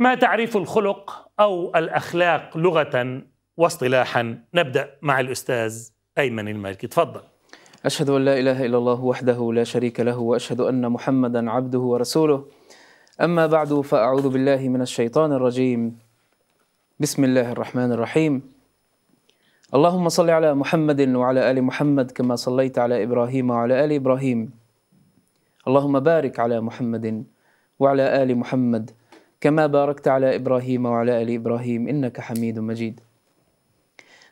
ما تعريف الخلق او الاخلاق لغه واصطلاحا نبدا مع الاستاذ ايمن المالكي تفضل اشهد ان لا اله الا الله وحده لا شريك له واشهد ان محمدا عبده ورسوله اما بعد فاعوذ بالله من الشيطان الرجيم بسم الله الرحمن الرحيم اللهم صل على محمد وعلى ال محمد كما صليت على ابراهيم وعلى ال ابراهيم اللهم بارك على محمد وعلى ال محمد كما باركت على ابراهيم وعلى ال ابراهيم انك حميد مجيد.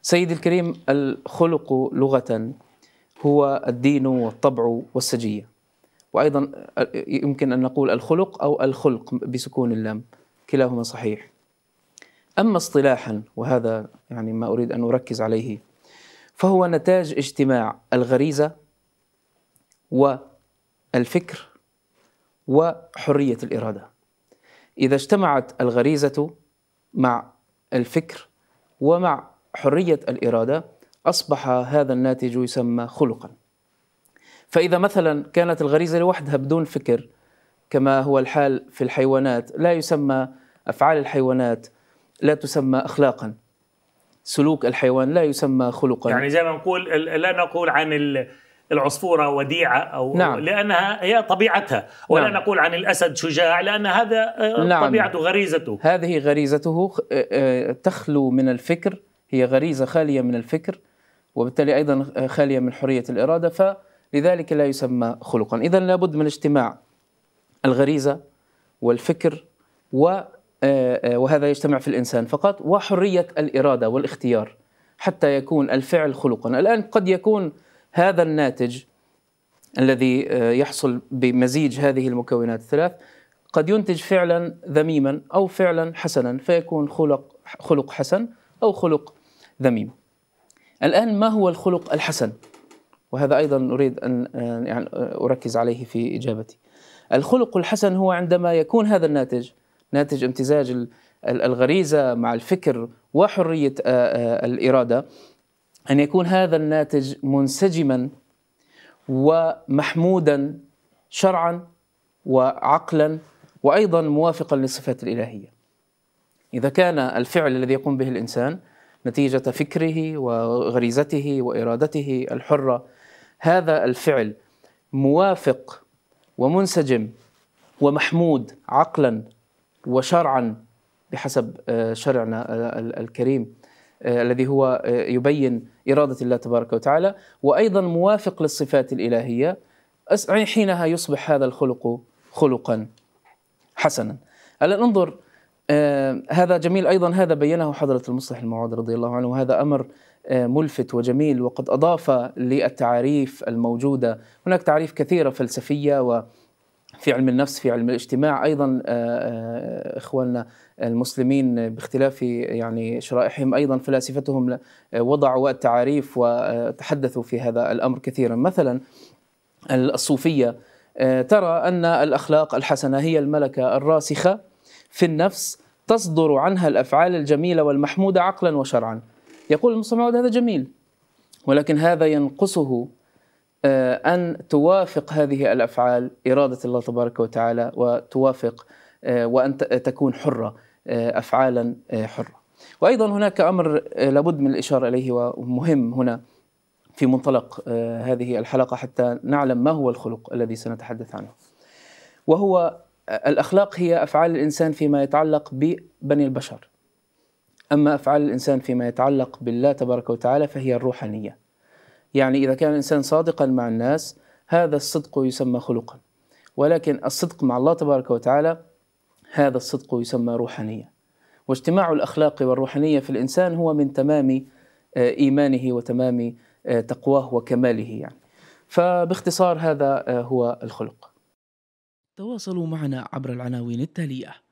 سيدي الكريم الخلق لغه هو الدين والطبع والسجيه. وايضا يمكن ان نقول الخلق او الخلق بسكون اللام كلاهما صحيح. اما اصطلاحا وهذا يعني ما اريد ان اركز عليه فهو نتاج اجتماع الغريزه والفكر وحريه الاراده. إذا اجتمعت الغريزة مع الفكر ومع حرية الإرادة أصبح هذا الناتج يسمى خلقا فإذا مثلا كانت الغريزة لوحدها بدون فكر كما هو الحال في الحيوانات لا يسمى أفعال الحيوانات لا تسمى أخلاقا سلوك الحيوان لا يسمى خلقا يعني زي ما نقول لا نقول عن العصفورة وديعة أو نعم. لأنها هي طبيعتها ولا نعم. نقول عن الأسد شجاع لأن هذا آه، نعم. طبيعته غريزته هذه غريزته آه، آه، تخلو من الفكر هي غريزة خالية من الفكر وبالتالي أيضا خالية من حرية الإرادة فلذلك لا يسمى خلقا إذا لابد من اجتماع الغريزة والفكر و وهذا يجتمع في الإنسان فقط وحرية الإرادة والاختيار حتى يكون الفعل خلقا الآن قد يكون هذا الناتج الذي آه، يحصل بمزيج هذه المكونات الثلاث قد ينتج فعلا ذميما او فعلا حسنا فيكون خلق خلق حسن او خلق ذميم. الان ما هو الخلق الحسن؟ وهذا ايضا اريد ان آه، يعني آه، اركز عليه في اجابتي. الخلق الحسن هو عندما يكون هذا الناتج ناتج امتزاج الغريزه مع الفكر وحريه الاراده أن يكون هذا الناتج منسجما ومحمودا شرعا وعقلا وأيضا موافقا للصفات الإلهية إذا كان الفعل الذي يقوم به الإنسان نتيجة فكره وغريزته وإرادته الحرة هذا الفعل موافق ومنسجم ومحمود عقلا وشرعا بحسب آه، شرعنا آه، الكريم آه، الذي هو آه، يبين إرادة الله تبارك وتعالى وأيضا موافق للصفات الإلهية يعني حينها يصبح هذا الخلق خلقا حسنا الآن انظر آه، هذا جميل ايضا هذا بينه حضره المصلح الموعود رضي الله عنه وهذا امر ملفت وجميل وقد اضاف للتعاريف الموجوده هناك تعاريف كثيره فلسفيه و في علم النفس في علم الاجتماع ايضا آه، آه، اخواننا المسلمين باختلاف يعني شرائحهم ايضا فلاسفتهم آه، وضعوا التعاريف وتحدثوا في هذا الامر كثيرا مثلا الصوفيه ترى ان الاخلاق الحسنه هي الملكه الراسخه في النفس تصدر عنها الافعال الجميله والمحموده عقلا وشرعا يقول المصطفى هذا جميل ولكن هذا ينقصه آه، أن توافق هذه الأفعال إرادة الله تبارك وتعالى وتوافق آه، وأن تكون حرة آه، أفعالا حرة وأيضا هناك أمر لابد من الإشارة إليه ومهم هنا في منطلق هذه الحلقة حتى نعلم ما هو الخلق الذي سنتحدث عنه وهو الأخلاق هي أفعال الإنسان فيما يتعلق ببني البشر أما أفعال الإنسان فيما يتعلق بالله تبارك وتعالى فهي الروحانية يعني إذا كان الإنسان صادقا مع الناس هذا الصدق يسمى خلقا ولكن الصدق مع الله تبارك وتعالى هذا الصدق يسمى روحانية واجتماع الأخلاق والروحانية في الإنسان هو من تمام آه، إيمانه وتمام آه، تقواه وكماله يعني فباختصار هذا آه، هو الخلق تواصلوا معنا عبر العناوين التاليه